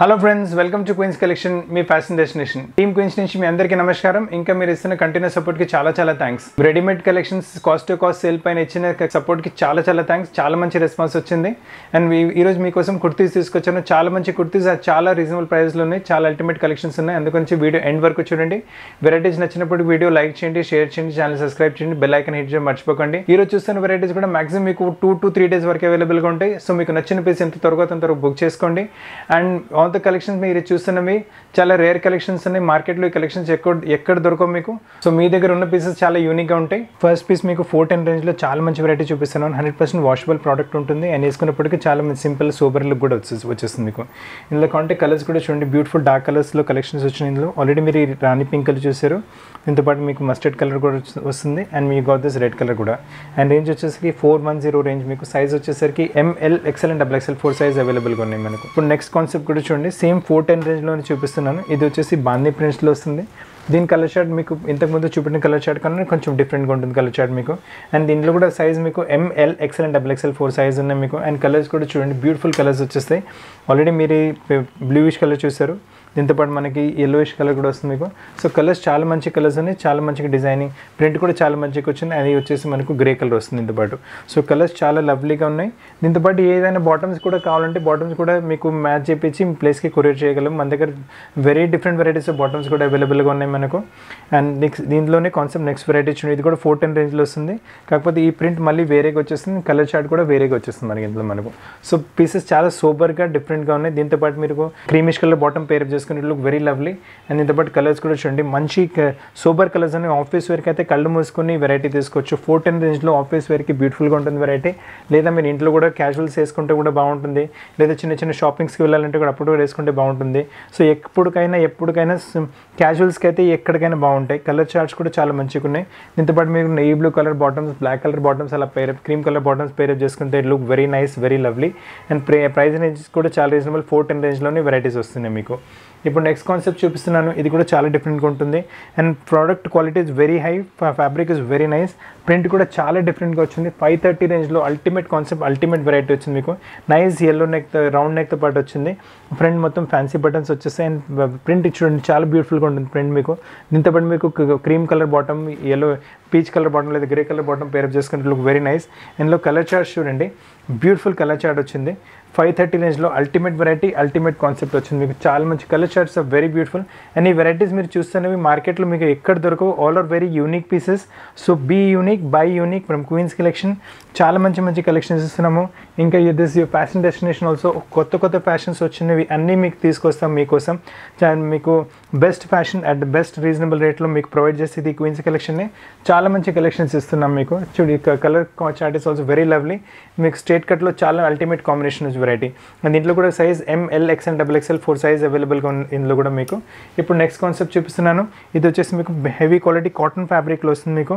hello friends welcome to Queens collection మీ fashion destination team Queens నుంచి మీ అందరికీ నమస్కారం ఇంకా మీరు ఇస్తున్న సపోర్ట్ కి చాలా చాలా thanks readymade collections cost to cost sale పైన ఇచ్చిన సపోర్ట్ కి చాలా చాలా థ్యాంక్స్ చాలా మంచి రెస్పాన్స్ వచ్చింది అండ్ ఈరోజు మీకోసం కుర్తీస్ తీసుకొచ్చాను చాలా మంచి కుర్తీస్ చాలా రీజనబుల్ ప్రైస్లో ఉన్నాయి చాలా అల్టిమేట్ కలెక్షన్స్ ఉన్నాయి అందుకని వీడియో ఎండ్ వరకు చూడండి వెరైటీస్ నచ్చినప్పుడు వీడియో లైక్ చేయండి షేర్ చేయండి ఛానల్ సబ్స్క్రైబ్ చేయండి బెల్ ఐకన్ హిట్ చేయడం మర్చిపోకండి రోజు చూస్తున్న వెరైటీస్ కూడా మాక్సిమం మీకు టూ టు త్రీ డేస్ వరకు అవైలబుల్గా ఉంటాయి సో మీకు నచ్చిన పీస్ ఎంత త్వరగా తొందరగా బుక్ చేసుకోండి అండ్ ఆఫ్ ద కలెక్షన్స్ మీరు చూస్తున్నవి చాలా రేర్ కలెక్షన్స్ ఉన్నాయి మార్కెట్లో ఈ కలెక్షన్స్ ఎక్కడ ఎక్కడ దొరకవు మీకు సో మీ దగ్గర ఉన్న పీసెస్ చాలా యూనిక్గా ఉంటాయి ఫస్ట్ పీస్ మీకు ఫోర్ టెన్ రేంజ్లో చాలా మంచి వెరైటీ చూపిస్తున్నాను హండ్రెడ్ పర్సెంట్ వాషబుల్ ప్రోడక్ట్ ఉంటుంది అండ్ వేసుకున్నప్పటికీ చాలా మంచి సింపుల్ సూపర్ లుక్ కూడా వచ్చేసి వచ్చేస్తుంది మీకు ఇందులో కాంటే కలర్స్ కూడా చూడండి బ్యూటిఫుల్ డార్క్ కలర్స్లో కలెక్షన్స్ వచ్చినాయి ఇందులో ఆల్రెడీ మీరు రాణి పింక్ కలర్ చూసారు దీంతోపాటు మీకు మస్టర్డ్ కలర్ కూడా వస్తుంది అండ్ మీ గోట్ రెడ్ కలర్ కూడా అండ్ రేంజ్ వచ్చేసరికి ఫోర్ వన్ జీరో రేంజ్ మీకు సైజ్ వచ్చేసరికి M L XL and double XL four size అవైలబుల్గా ఉన్నాయి మనకు ఇప్పుడు నెక్స్ట్ కాన్సెప్ట్ కూడా చూడండి చూడండి సేమ్ ఫోర్ టెన్ రేంజ్లోనే చూపిస్తున్నాను ఇది వచ్చేసి బాందీ ప్రింట్స్లో వస్తుంది దీని కలర్ షార్ట్ మీకు ఇంతకుముందు చూపిన కలర్ షార్ట్ కన్నా కొంచెం డిఫరెంట్గా ఉంటుంది కలర్ షార్ట్ మీకు అండ్ దీంట్లో కూడా సైజ్ మీకు M L XL and double XL four size ఉన్నాయి మీకు అండ్ కలర్స్ కూడా చూడండి బ్యూటిఫుల్ కలర్స్ వచ్చేస్తాయి ఆల్రెడీ మీరు బ్లూయిష్ కలర్ చూసారు దీంతోపాటు మనకి ఎల్లోయిష్ కలర్ కూడా వస్తుంది మీకు సో కలర్స్ చాలా మంచి కలర్స్ ఉన్నాయి చాలా మంచిగా డిజైనింగ్ ప్రింట్ కూడా చాలా మంచిగా వచ్చింది అది వచ్చేసి మనకు గ్రే కలర్ వస్తుంది దీంతోపాటు సో కలర్స్ చాలా లవ్లీగా ఉన్నాయి దీంతోపాటు ఏదైనా బాటమ్స్ కూడా కావాలంటే బాటమ్స్ కూడా మీకు మ్యాచ్ చేయించి ప్లేస్కి కొరియర్ చేయగలం మన దగ్గర very different varieties of bottoms కూడా అవైలబుల్గా ఉన్నాయి మనకు అండ్ నెక్స్ట్ దీంట్లోనే కాన్సెప్ట్ నెక్స్ట్ వెరైటీ ఇది కూడా ఫోర్ టెన్ రేంజ్లో వస్తుంది కాకపోతే ఈ ప్రింట్ మళ్ళీ వేరేగా వచ్చేస్తుంది కలర్ చార్ట్ కూడా వేరేగా వచ్చేస్తుంది మనకి ఇందులో మనకు సో పీసెస్ చాలా సూపర్గా డిఫరెంట్గా ఉన్నాయి దీంతోపాటు మీరు క్రీమిష్ కలర్ బాటమ్ పేరప్ చేసుకుని వేసుకుని లుక్ వెరీ లవ్లీ అండ్ ఇంత కలర్స్ కూడా చూడండి మంచి సూపర్ కలర్స్ అని ఆఫీస్ వేర్కి అయితే కళ్ళు మూసుకొని వెరైటీ తీసుకోవచ్చు ఫోర్ టెన్ రేంజ్లో ఆఫీస్ వేర్కి బ్యూటిఫుల్గా ఉంటుంది వెరైటీ లేదా మీరు ఇంట్లో కూడా క్యాజువల్స్ వేసుకుంటే కూడా బాగుంటుంది లేదా చిన్న చిన్న షాపింగ్స్కి వెళ్ళాలంటే కూడా అప్పుడు కూడా వేసుకుంటే బాగుంటుంది సో ఎప్పటికైనా ఎప్పటికైనా క్యాజువల్స్కి అయితే ఎక్కడికైనా బాగుంటాయి కలర్ చార్ట్స్ కూడా చాలా మంచిగా ఉన్నాయి దీంతో పాటు మీకు navy blue colour bottoms black colour bottoms అలా pair up cream colour bottoms pair up చేసుకుంటే look very nice very lovely and price range కూడా చాలా రీజనబుల్ ఫోర్ టెన్ రేంజ్లోనే వెరైటీస్ వస్తున్నాయి మీకు ఇప్పుడు నెక్స్ట్ కాన్సెప్ట్ చూపిస్తున్నాను ఇది కూడా చాలా డిఫరెంట్గా ఉంటుంది and product quality is very high fabric is very nice print కూడా చాలా డిఫరెంట్గా వచ్చింది ఫైవ్ థర్టీ రేంజ్లో అల్టిమేట్ కాన్సెప్ట్ అల్టిమేట్ వెరైటీ వచ్చింది మీకు నైస్ ఎల్లో నెక్ రౌండ్ నెక్తో పాటు వచ్చింది ఫ్రంట్ మొత్తం ఫ్యాన్సీ బటన్స్ వచ్చేస్తాయి అండ్ ప్రింట్ చూడండి చాలా బ్యూటిఫుల్గా ఉంటుంది ప్రింట్ మీకు దీంతో పాటు మీకు cream colour bottom yellow peach colour bottom లేదా గ్రే కలర్ బాటం పేరప్ చేసుకుంటే లుక్ వెరీ నైస్ ఇందులో కలర్ చార్ట్ చూడండి బ్యూటిఫుల్ కలర్ చార్ట్ వచ్చింది ఫైవ్ థర్టీ రేంజ్లో అల్టిమేట్ వెరైటీ అల్టిమేట్ కాన్సెప్ట్ వచ్చింది మీకు చాలా మంచి colour charts of very beautiful and ఈ వెరైటీస్ మీరు చూస్తున్నవి మార్కెట్లో మీకు ఎక్కడ దొరకవు all are very unique pieces so be unique buy unique from Queens collection చాలా మంచి మంచి కలెక్షన్స్ ఇస్తున్నాము ఇంకా this you fashion destination also కొత్త కొత్త ఫ్యాషన్స్ వచ్చినవి అన్నీ మీకు తీసుకొస్తాం మీకోసం మీకు best fashion at best reasonable రేట్లో మీకు ప్రొవైడ్ చేసేది క్వీన్స్ కలెక్షన్ని చాలా చాలా మంచి కలెక్షన్స్ ఇస్తున్నాం మీకు చూడు colour chart is also very lovely మీకు స్ట్రేట్ కట్లో చాలా అల్టిమేట్ కాంబినేషన్ వెరైటీ దీంట్లో కూడా size M L XL double XL four size అవైలబుల్గా ఉంది ఇందులో కూడా మీకు ఇప్పుడు నెక్స్ట్ కాన్సెప్ట్ చూపిస్తున్నాను ఇది వచ్చేసి మీకు హెవీ క్వాలిటీ కాటన్ ఫ్యాబ్రిక్లో వస్తుంది మీకు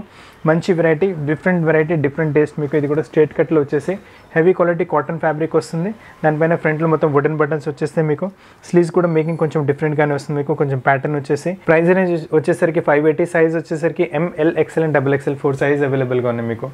మంచి variety different variety different taste మీకు ఇది కూడా స్ట్రేట్ కట్లో వచ్చేసి హెవీ క్వాలిటీ కాటన్ ఫ్యాబ్రిక్ వస్తుంది దానిపైన ఫ్రంట్లో మొత్తం వుడెన్ బటన్స్ వచ్చేస్తే మీకు స్లీవ్స్ కూడా మేకింగ్ కొంచెం డిఫరెంట్గానే వస్తుంది మీకు కొంచెం ప్యాటర్న్ వచ్చేసి ప్రైస్ రేంజ్ వచ్చేసరికి ఫైవ్ ఎయిటీ సైజ్ వచ్చేసరికి M L XL and double XL four size అవైలబుల్గా ఉన్నాయి మీకు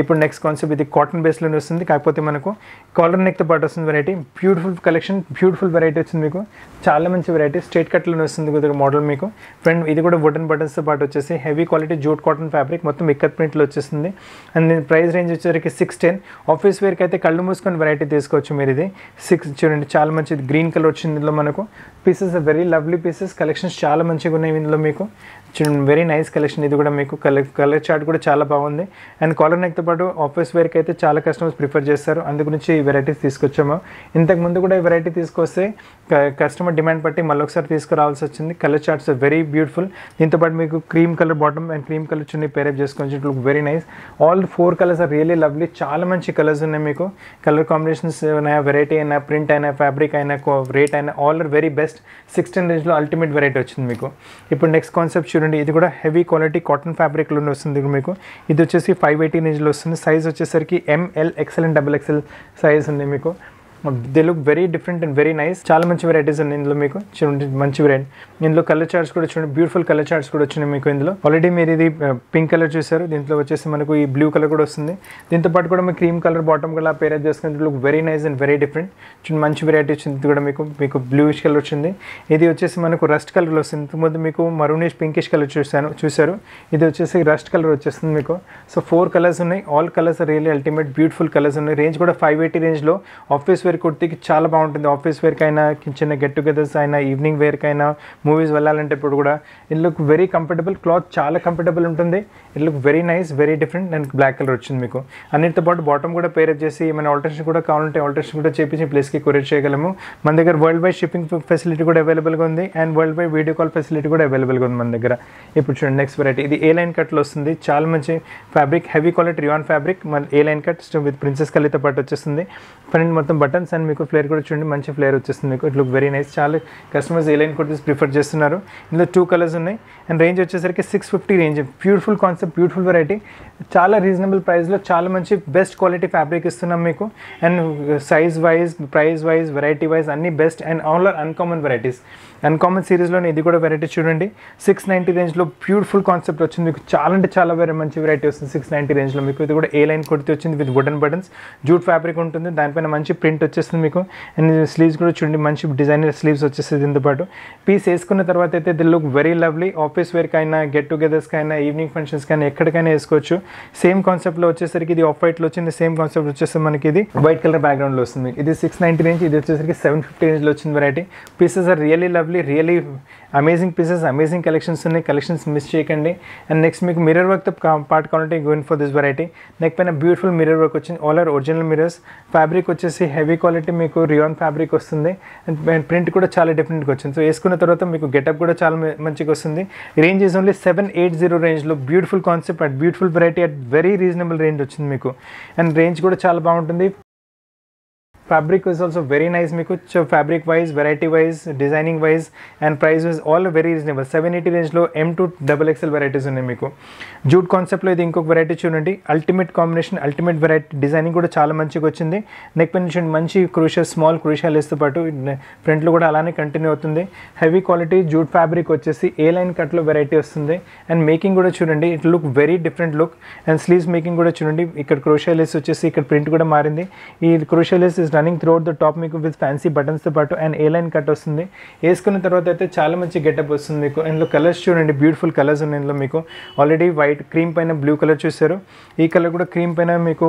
ఇప్పుడు నెక్స్ట్ కాన్సెప్ట్ ఇది కాటన్ బేస్లోనే వస్తుంది కాకపోతే మనకు కాలర్ నెక్తో పాటు వస్తుంది variety beautiful collection beautiful variety వచ్చింది మీకు చాలా మంచి వెరైటీ స్ట్రేట్ కట్లోనే వస్తుంది కొద్దిగా మోడల్ మీకు ఫ్రెండ్ ఇది కూడా వుడెన్ బటన్స్తో పాటు వచ్చేసి heavy quality jute cotton fabric మొత్తం ఇక్కత్ ప్రింట్లో వచ్చేస్తుంది అండ్ దీని ప్రైస్ రేంజ్ వచ్చేసరికి సిక్స్ టెన్ ఆఫీస్ వేర్కి అయితే కళ్ళు మూసుకొని వెరైటీ తీసుకోవచ్చు మీరు ఇది సిక్స్ చూడండి చాలా మంచిది గ్రీన్ కలర్ వచ్చింది ఇందులో మనకు pieces very lovely pieces collections చాలా మంచిగా ఉన్నాయి ఇందులో మీకు చూడండి వెరీ నైస్ కలెక్షన్ ఇది కూడా మీకు కలర్ కలర్ చార్ట్ కూడా చాలా బాగుంది అండ్ కాలర్ నెక్తో పాటు ఆఫీస్ వేర్కి అయితే చాలా కస్టమర్స్ ప్రిఫర్ చేస్తారు అందు గురించి ఈ వెరైటీస్ తీసుకొచ్చాము ఇంతకుముందు కూడా ఈ వెరైటీ తీసుకొస్తే కస్టమర్ డిమాండ్ బట్టి మళ్ళీ ఒకసారి తీసుకురావాల్సి వచ్చింది కలర్ చార్ట్స్ వెరీ బ్యూటిఫుల్ దీంతోపాటు మీకు cream colour bottom and cream colour chunni pair up చేసుకొని look very nice all four colours are really lovely చాలా మంచి కలర్స్ ఉన్నాయి మీకు కలర్ కాంబినేషన్స్ అయినా వెరైటీ అయినా ప్రింట్ అయినా ఫ్యాబ్రిక్ అయినా రేట్ అయినా all are very best sixteen రేంజ్లో అల్టిమేట్ వెరైటీ వచ్చింది మీకు ఇప్పుడు నెక్స్ట్ కాన్సెప్ట్ చూడండి ఇది కూడా హెవీ క్వాలిటీ కాటన్ ఫ్యాబ్రిక్లోనే వస్తుంది మీకు ఇది వచ్చేసి ఫైవ్ ఎయిటీన్ ఇంచ్లో వస్తుంది సైజ్ వచ్చేసరికి M L XL and double XL size ఉంది మీకు they look very different and very nice చాలా మంచి వెరైటీస్ అండి ఇందులో మీకు చూడండి మంచి వెరైటీ ఇందులో కలర్ చార్ట్స్ కూడా చూడండి బ్యూటిఫుల్ కలర్ చార్ట్స్ కూడా వచ్చినాయి మీకు ఇందులో ఆల్రెడీ మీరు ఇది పింక్ కలర్ చూసారు దీంట్లో వచ్చేసి మనకు ఈ బ్లూ కలర్ కూడా వస్తుంది దీంతో పాటు కూడా మీ క్రీమ్ కలర్ బాటమ్ కూడా పేరప్ చేసుకుని look very nice and very different చూడండి మంచి వెరైటీ వచ్చింది కూడా మీకు మీకు బ్లూష్ కలర్ వచ్చింది ఇది వచ్చేసి మనకు రస్ట్ కలర్ వస్తుంది ముందు మీకు మరూనిష్ పింకిష్ కలర్ చూశాను చూశారు ఇది వచ్చేసి రస్ట్ కలర్ వచ్చేస్తుంది మీకు సో ఫోర్ కలర్స్ ఉన్నాయి all colours really ultimate beautiful colours ఉన్నాయి రేంజ్ కూడా ఫైవ్ ఎయిటీ రేంజ్లో ఆఫీస్ వేర్ కుర్తీకి చాలా బాగుంటుంది ఆఫీస్ అయినా చిన్న గెట్ టుగెదర్స్ అయినా ఈవినింగ్ వేర్కైనా మూవీస్ వెళ్ళాలంటే ఇప్పుడు కూడా it look very comfortable cloth చాలా కంఫర్టబుల్ ఉంటుంది it look very nice very different and black colour వచ్చింది మీకు అన్నిటితో పాటు బాటమ్ కూడా పేరప్ చేసి ఏమైనా ఆల్టరేషన్ కూడా కావాలంటే ఆల్టరేషన్ కూడా చేపించి ప్లేస్కి కొరియర్ చేయగలము మన దగ్గర వరల్డ్ వైడ్ షిప్పింగ్ ఫెసిలిటీ కూడా అవైలబుల్గా ఉంది and world wide video call facility కూడా అవైలబుల్గా ఉంది మన దగ్గర ఇప్పుడు చూడండి నెక్స్ట్ వెరైటీ ఇది ఏ లైన్ కట్లో వస్తుంది చాలా మంచి fabric heavy quality rayon fabric మన a line cut with princess కలితో పాటు వచ్చేస్తుంది ఫ్రెండ్ మొత్తం బటన్ బటన్స్ అండ్ మీకు ఫ్లేర్ కూడా చూడండి మంచి ఫ్లేర్ వచ్చేస్తుంది మీకు ఇట్ లుక్ వెరీ నైస్ చాలా కస్టమర్స్ ఏ లైన్ కూడా ప్రిఫర్ చేస్తున్నారు ఇందులో టూ కలర్స్ ఉన్నాయి అండ్ రేంజ్ వచ్చేసరికి six fifty range beautiful concept beautiful variety చాలా రీజనబుల్ ప్రైస్లో చాలా మంచి బెస్ట్ క్వాలిటీ ఫ్యాబ్రిక్ ఇస్తున్నాం మీకు and size wise price wise variety wise అన్ని best and all are uncommon varieties uncommon సిరీస్లోనే ఇది కూడా వెరైటీ చూడండి సిక్స్ నైంటీ రేంజ్లో బ్యూటిఫుల్ కాన్సెప్ట్ వచ్చింది మీకు చాలా అంటే చాలా వెరీ మంచి వెరైటీ వస్తుంది సిక్స్ నైంటీ రేంజ్లో మీకు ఇది కూడా ఏ లైన్ కుర్తి వచ్చింది with wooden buttons jute fabric ఉంటుంది దానిపైన మంచి ప్రింట్ వచ్చేస్తుంది మీకు అండ్ స్లీవ్స్ కూడా చూడండి మంచి డిజైనర్ స్లీవ్స్ వచ్చేస్తుంది దీంతో పాటు పీస్ వేసుకున్న తర్వాత అయితే the look very lovely office వేర్కైనా గెట్ టుగెదర్స్కి అయినా ఈవినింగ్ ఫంక్షన్స్ కైనా ఎక్కడికైనా వేసుకోవచ్చు సేమ్ కాన్సెప్ట్లో వచ్చేసరికి ఇది ఆఫ్ వైట్లో వచ్చింది సేమ్ కాన్సెప్ట్ వచ్చేసి మనకి ఇది వైట్ కలర్ బ్యాక్గ్రౌండ్లో వస్తుంది ఇది సిక్స్ నైంటీ రేంజ్ ఇది వచ్చేసరికి సెవెన్ ఫిఫ్టీ రేంజ్లో వచ్చింది variety pieces are really lovely really amazing pieces amazing collections ఉన్నాయి కలెక్షన్స్ మిస్ చేయకండి అండ్ నెక్స్ట్ మీకు మిర్రర్ వర్క్తో part quality going for this variety neck పైన బ్యూటిఫుల్ మిర్రర్ వర్క్ వచ్చింది all are original mirrors fabric వచ్చేసి heavy quality మీకు rayon fabric వస్తుంది and print కూడా చాలా డిఫరెంట్గా వచ్చింది సో వేసుకున్న తర్వాత మీకు గెటప్ కూడా చాలా మంచిగా వస్తుంది range is only seven eight zero రేంజ్లో beautiful concept at beautiful variety at very reasonable range వచ్చింది మీకు అండ్ రేంజ్ కూడా చాలా బాగుంటుంది fabric is also very nice మీకు fabric wise variety wise designing wise and price wise all very reasonable seven eighty రేంజ్లో M to double XL varieties ఉన్నాయి మీకు jute కాన్సెప్ట్లో ఇది ఇంకొక వెరైటీ చూడండి ultimate combination ultimate variety designing కూడా చాలా మంచిగా వచ్చింది నెక్ పెన్ చూడండి మంచి క్రూషియల్ స్మాల్ క్రూషియల్ ఇస్తూ పాటు ఫ్రంట్లో కూడా అలానే కంటిన్యూ అవుతుంది హెవీ క్వాలిటీ జూట్ ఫ్యాబ్రిక్ వచ్చేసి ఏ లైన్ కట్లో వెరైటీ వస్తుంది అండ్ మేకింగ్ కూడా చూడండి it look very different look and sleeves making కూడా చూడండి ఇక్కడ క్రోషియల్ వచ్చేసి ఇక్కడ ప్రింట్ కూడా మారింది ఈ crochet is throughout the top మీకు విత్ ఫ్యాన్సీ బటన్స్తో పాటు అండ్ ఏ లైన్ కట్ వస్తుంది వేసుకున్న తర్వాత అయితే చాలా మంచి గెటప్ వస్తుంది మీకు ఇందులో కలర్స్ చూడండి బ్యూటిఫుల్ కలర్స్ ఉన్నాయి ఇందులో మీకు ఆల్రెడీ వైట్ క్రీమ్ పైన బ్లూ కలర్ చూసారు ఈ కలర్ కూడా క్రీమ్ పైన మీకు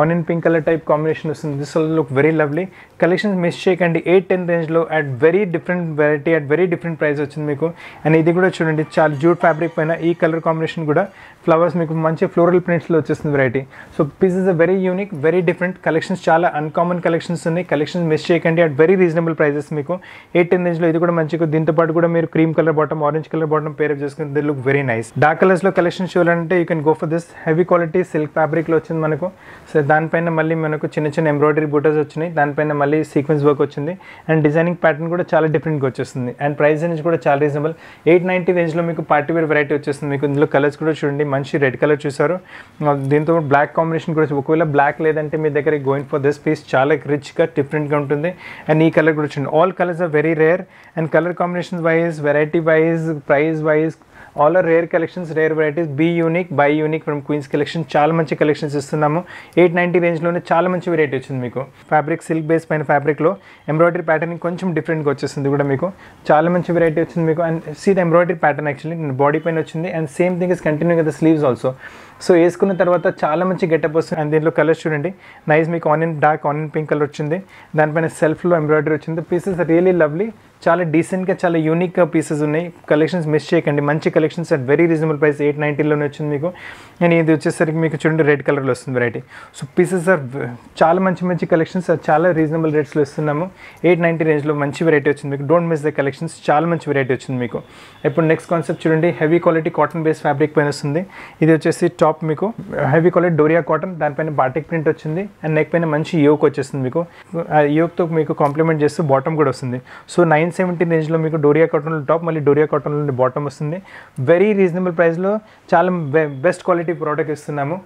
onion pink colour type combination వస్తుంది this all look very lovely collections miss చేయకండి ఎయిట్ టెన్ రేంజ్లో at very different variety at very different price వచ్చింది మీకు అండ్ ఇది కూడా చూడండి చాలా జ్యూట్ ఫ్యాబ్రిక్ పైన ఈ కలర్ కాంబినేషన్ కూడా ఫ్లవర్స్ మీకు మంచి ఫ్లోరల్ ప్రింట్స్లో వచ్చేస్తుంది variety so piece is a very unique very different collections చాలా అన్కామన్ కలెక్షన్స్ ఉన్నాయి కలెక్షన్స్ మిస్ చేయకండి అట్ వెరీ రీజనబుల్ ప్రైజెస్ మీకు ఎయిట్ టెన్ రేంజ్లో ఇది కూడా మంచిగా దీంతో పాటు కూడా మీరు cream colour bottom orange colour bottom pair up చేసుకుని they look very nice dark కలర్స్లో కలెక్షన్స్ చూడాలంటే you can go for this heavy quality silk ఫ్యాబ్రిక్లో వచ్చింది మనకు సో సో దానిపైన మళ్ళీ మనకు చిన్న చిన్న ఎంబ్రాయిడరీ బూటర్స్ వచ్చినాయి దానిపైన మళ్ళీ సీక్వెన్స్ వర్క్ వచ్చింది అండ్ డిజైనింగ్ ప్యాటర్న్ కూడా చాలా డిఫరెంట్గా వచ్చేస్తుంది అండ్ ప్రైస్ రేంజ్ కూడా చాలా రీజనబుల్ ఎయిట్ నైంటీ రేంజ్లో మీకు పార్టీ వేర్ వెరైటీ వచ్చేస్తుంది మీకు ఇందులో కలర్స్ కూడా చూడండి మంచి రెడ్ కలర్ చూసారు దీంతో బ్లాక్ కాంబినేషన్ కూడా ఒకవేళ బ్లాక్ లేదంటే మీ దగ్గర గోయింగ్ ఫర్ దిస్ పీస్ చాలా రిచ్గా డిఫరెంట్గా ఉంటుంది అండ్ ఈ కలర్ కూడా చూడండి all colours are very rare and colour combination wise variety wise price wise all are rare collections rare varieties be unique buy unique from Queens collection చాలా మంచి collections ఇస్తున్నాము ఎయిట్ ఎయిట్ నైంటీ రేంజ్లోనే చాలా మంచి variety వచ్చింది మీకు fabric silk base పైన ఫ్యాబ్రిక్లో embroidery pattern కొంచెం డిఫరెంట్గా వచ్చేసింది కూడా మీకు చాలా మంచి వెరైటీ వచ్చింది మీకు and see the embroidery pattern actually body పైన వచ్చింది and same thing is continue కదా స్లీవ్స్ ఆల్సో సో వేసుకున్న తర్వాత చాలా మంచి గెటప్ వస్తుంది అండ్ దీంట్లో కలర్స్ చూడండి నైస్ మీకు onion dark onion pink colour వచ్చింది దానిపైన సెల్ఫ్లో ఎంబ్రాయిడరీ వచ్చింది పీసెస్ రియలీ లవ్లీ చాలా డీసెంట్గా చాలా యూనిక్గా పీసెస్ ఉన్నాయి కలెక్షన్స్ మిస్ చేయకండి మంచి collections at very reasonable price eight నైంటీలోనే వచ్చింది మీకు నేను ఇది వచ్చేసరికి మీకు చూడండి రెడ్ కలర్లో వస్తుంది వెరైటీ సో పీసెస్ ఆర్ చాలా మంచి మంచి కలెక్షన్స్ చాలా రీజనబుల్ రేట్స్లో ఇస్తున్నాము ఎయిట్ నైంటీ రేంజ్లో మంచి వెరైటీ వచ్చింది మీకు డోంట్ మిస్ ద కలెక్షన్స్ చాలా మంచి వెరైటీ వచ్చింది మీకు ఇప్పుడు నెక్స్ట్ కాన్సెప్ట్ చూడండి heavy quality cotton base fabric పైన వస్తుంది ఇది వచ్చేసి టాప్ మీకు హెవీ క్వాలిటీ డోరియా కాటన్ దానిపైన బాటిక్ ప్రింట్ వచ్చింది అండ్ నెక్ పైన మంచి యోక్ వచ్చేస్తుంది మీకు ఆ యోక్తో మీకు కాంప్లిమెంట్ చేస్తూ బాటమ్ కూడా వస్తుంది సో నైన్ నైన్ సెవెంటీ రేంజ్లో మీకు డోరియా కాటన్లో టాప్ మళ్ళీ డోరియా కాటన్లో బాటమ్ వస్తుంది వెరీ రీజనబుల్ ప్రైస్లో చాలా బెస్ట్ క్వాలిటీ ప్రోడక్ట్ ఇస్తున్నాము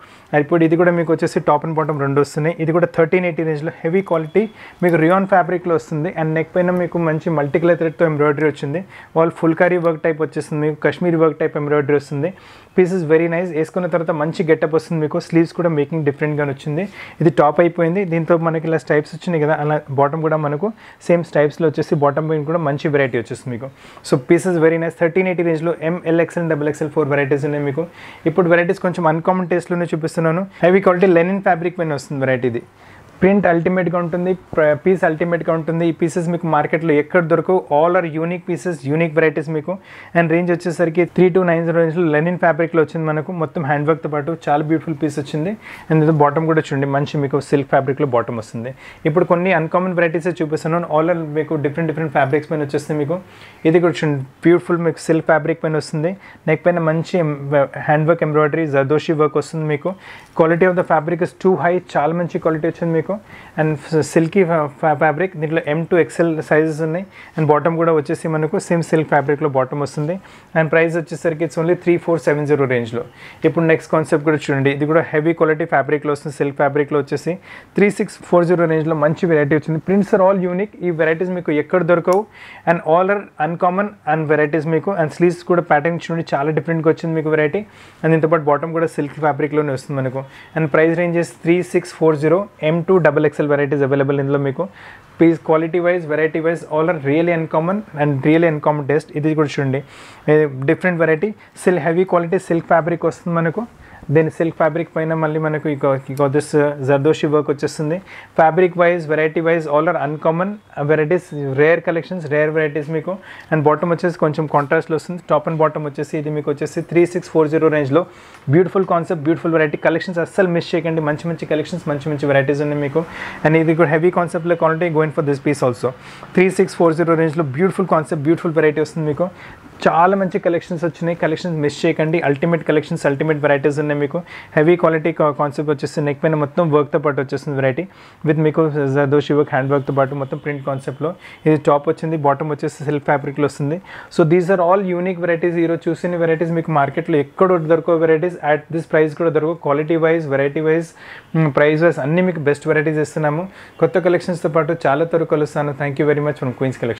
ఇప్పుడు ఇది కూడా మీకు వచ్చేసి టాప్ అండ్ బాటమ్ రెండు వస్తున్నాయి ఇది కూడా థర్టీన్ ఎయిటీ రేంజ్లో హెవీ క్వాలిటీ మీకు రియాన్ ఫ్యాబ్రిక్లో వస్తుంది అండ్ నెక్ పైన మీకు మంచి మల్టికలర్ థ్రెడ్తో ఎంబ్రాయిడరీ వచ్చింది వాళ్ళు ఫుల్కారీ వర్క్ టైప్ వచ్చేస్తుంది మీకు కశ్మీర్ వర్క్ టైప్ ఎంబ్రాయిడరీ వస్తుంది పీసెస్ వెరీ నైస్ వేసుకున్న తర్వాత మంచి గెటప్ వస్తుంది మీకు స్లీవ్స్ కూడా మేకింగ్ డిఫరెంట్గా వచ్చింది ఇది టాప్ అయిపోయింది దీంతో మనకి ఇలా స్టైప్స్ వచ్చినాయి కదా అలా బాటమ్ కూడా మనకు సేమ్ స్టైప్స్లో వచ్చేసి బాటమ్ పైన కూడా మంచి వెరైటీ వచ్చేస్తుంది మీకు so pieces very nice thirteen eighty రేంజ్లో M L XL double XL four varieties ఉన్నాయి మీకు ఇప్పుడు వెరైటీస్ కొంచెం అన్కామన్ టేస్ట్లోనే చూపిస్తున్నాను హెవీ క్వాలిటీ లెనిన్ ఫ్యాబ్రిక్ పైన వస్తుంది వెరైటీ ఇది ప్రింట్ అల్టిమేట్గా ఉంటుంది పీస్ అల్టిమేట్గా ఉంటుంది ఈ పీసెస్ మీకు మార్కెట్లో ఎక్కడ దొరకు all are unique pieces unique varieties మీకు అండ్ రేంజ్ వచ్చేసరికి త్రీ టు నైన్ జీరో రేంజ్లో లెనిన్ ఫ్యాబ్రిక్లో వచ్చింది మనకు మొత్తం హ్యాండ్ వర్క్తో పాటు చాలా బ్యూటిఫుల్ పీస్ వచ్చింది అండ్ బాటమ్ కూడా చూడండి మంచి మీకు సిల్క్ ఫ్యాబ్రిక్లో బాటమ్ వస్తుంది ఇప్పుడు కొన్ని అన్కామన్ వెరైటీస్ చూపిస్తున్నాను ఆల్ ఆర్ మీకు డిఫరెంట్ డిఫరెంట్ ఫ్యాబ్రిక్స్ పైన వచ్చేస్తుంది మీకు ఇది కూడా చూడండి బ్యూటిఫుల్ మీకు సిల్క్ ఫ్యాబ్రిక్ పైన వస్తుంది నెక్ పైన మంచి hand work embroidery zardozi work వస్తుంది మీకు quality of the fabric is too high చాలా మంచి క్వాలిటీ వచ్చింది మీకు మీకు అండ్ సిల్కీ ఫ్యాబ్రిక్ దీంట్లో ఎం టు ఎక్సెల్ సైజెస్ ఉన్నాయి అండ్ బాటమ్ కూడా వచ్చేసి మనకు సేమ్ సిల్క్ ఫ్యాబ్రిక్లో బాటమ్ వస్తుంది అండ్ ప్రైస్ వచ్చేసరికి it's only three four seven zero రేంజ్లో ఇప్పుడు నెక్స్ట్ కాన్సెప్ట్ కూడా చూడండి ఇది కూడా హెవీ క్వాలిటీ ఫ్యాబ్రిక్లో వస్తుంది సిల్క్ ఫ్యాబ్రిక్లో వచ్చేసి త్రీ సిక్స్ ఫోర్ జీరో రేంజ్లో మంచి వెరైటీ వచ్చింది ప్రింట్స్ ఆర్ ఆల్ యూనిక్ ఈ వెరైటీస్ మీకు ఎక్కడ దొరకవు and all are uncommon and varieties మీకు అండ్ స్లీవ్స్ కూడా ప్యాటర్న్ చూడండి చాలా డిఫరెంట్గా వచ్చింది మీకు వెరైటీ అండ్ దీంతోపాటు బాటమ్ కూడా సిల్క్ ఫ్యాబ్రిక్లోనే వస్తుంది మనకు and price ranges three six four zero M two double XL varieties available ఇందులో మీకు piece quality wise variety wise all are really uncommon and really uncommon taste ఇది కూడా చూడండి డిఫరెంట్ వెరైటీ సిల్ హెవీ క్వాలిటీ సిల్క్ ఫ్యాబ్రిక్ వస్తుంది మనకు then silk fabric పైన మళ్ళీ మనకు దిస్ జర్దోషి వర్క్ వచ్చేస్తుంది fabric wise variety wise all are uncommon varieties rare collections rare varieties మీకు అండ్ బాటమ్ వచ్చేసి కొంచెం కాంట్రాస్ట్లో వస్తుంది టాప్ అండ్ బాటమ్ వచ్చేసి ఇది మీకు వచ్చేసి త్రీ సిక్స్ ఫోర్ జీరో రేంజ్లో beautiful concept beautiful variety collections అస్సలు మిస్ చేయకండి మంచి మంచి కలెక్షన్స్ మంచి మంచి వెరైటీస్ ఉన్నాయి మీకు అండ్ ఇది కూడా హెవీ కాన్సెప్ట్లో quality going for this piece also three six four zero రేంజ్లో బ్యూటిఫుల్ కాన్సెప్ట్ బ్యూటిఫుల్ వెరైటీ వస్తుంది మీకు చాలా మంచి కలెక్షన్స్ వచ్చినాయి కలెక్షన్స్ మిస్ చేయకండి అల్టిమేట్ కలెక్షన్స్ అల్టిమేట్ వెరైటీస్ ఉన్నాయి మీకు హెవీ క్వాలిటీ కాన్సెప్ట్ వచ్చేస్తుంది నెక్ పైన మొత్తం వర్క్తో పాటు వచ్చేస్తుంది వెరైటీ విత్ మీకు జర్దోషి వర్క్ హ్యాండ్ వర్క్తో పాటు మొత్తం ప్రింట్ కాన్సెప్ట్లో ఇది టాప్ వచ్చింది బాటమ్ వచ్చేసి సిల్క్ ఫ్యాబ్రిక్లో వస్తుంది so these are all unique varieties ఈరోజు చూసిన వెరైటీస్ మీకు మార్కెట్లో ఎక్కడ దొరకో వెరైటీస్ అట్ దిస్ ప్రైస్ కూడా దొరకవు quality wise variety wise price wise అన్నీ మీకు బెస్ట్ వెరైటీస్ ఇస్తున్నాము కొత్త కలెక్షన్స్తో పాటు చాలా త్వరకు కలుస్తాను thank you very much from Queens collection